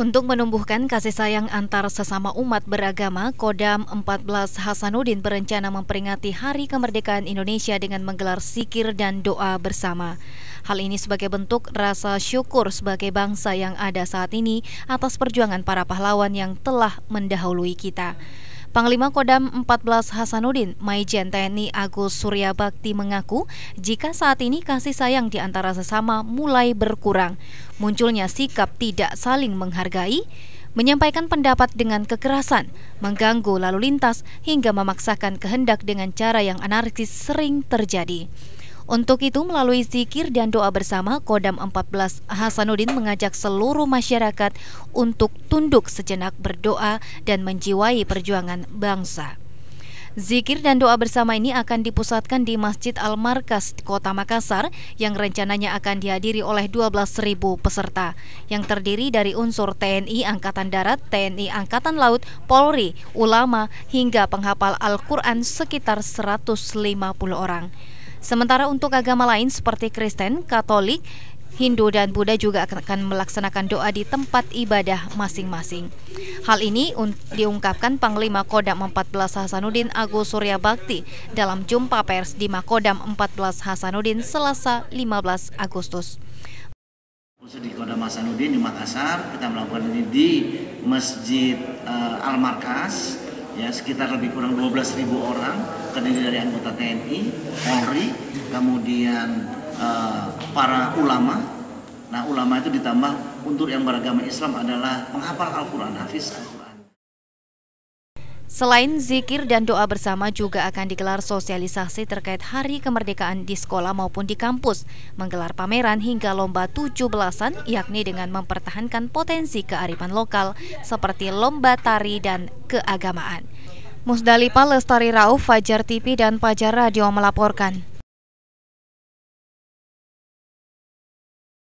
Untuk menumbuhkan kasih sayang antar sesama umat beragama, Kodam 14 Hasanuddin berencana memperingati Hari Kemerdekaan Indonesia dengan menggelar sikir dan doa bersama. Hal ini sebagai bentuk rasa syukur sebagai bangsa yang ada saat ini atas perjuangan para pahlawan yang telah mendahului kita. Panglima Kodam 14 Hasanuddin, Maijen TNI Agus Surya Bakti mengaku jika saat ini kasih sayang di antara sesama mulai berkurang. Munculnya sikap tidak saling menghargai, menyampaikan pendapat dengan kekerasan, mengganggu lalu lintas hingga memaksakan kehendak dengan cara yang anarkis sering terjadi. Untuk itu, melalui zikir dan doa bersama, Kodam 14 Hasanuddin mengajak seluruh masyarakat untuk tunduk sejenak berdoa dan menjiwai perjuangan bangsa. Zikir dan doa bersama ini akan dipusatkan di Masjid Al-Markas Kota Makassar yang rencananya akan dihadiri oleh 12.000 peserta yang terdiri dari unsur TNI Angkatan Darat, TNI Angkatan Laut, Polri, ulama hingga penghafal Al-Qur'an sekitar 150 orang. Sementara untuk agama lain seperti Kristen, Katolik, Hindu dan Buddha juga akan melaksanakan doa di tempat ibadah masing-masing. Hal ini diungkapkan Panglima Kodam 14 Hasanuddin Agus Surya Bakti dalam jumpa pers di Makodam 14 Hasanuddin Selasa 15 Agustus. Khusus di Kodam Hasanuddin di Makassar, kita melakukan ini di Masjid uh, eh, Al-Markas, ya, sekitar lebih kurang 12.000 orang terdiri dari anggota TNI, Polri, kemudian uh, para ulama. Nah, ulama itu ditambah untuk yang beragama Islam adalah penghafal Al-Qur'an, hafiz Al-Qur'an. Selain zikir dan doa bersama juga akan digelar sosialisasi terkait hari kemerdekaan di sekolah maupun di kampus, menggelar pameran hingga lomba 17-an yakni dengan mempertahankan potensi kearifan lokal seperti lomba tari dan keagamaan. Musdalipa Lestari Rauf, Fajar TV dan Fajar Radio melaporkan.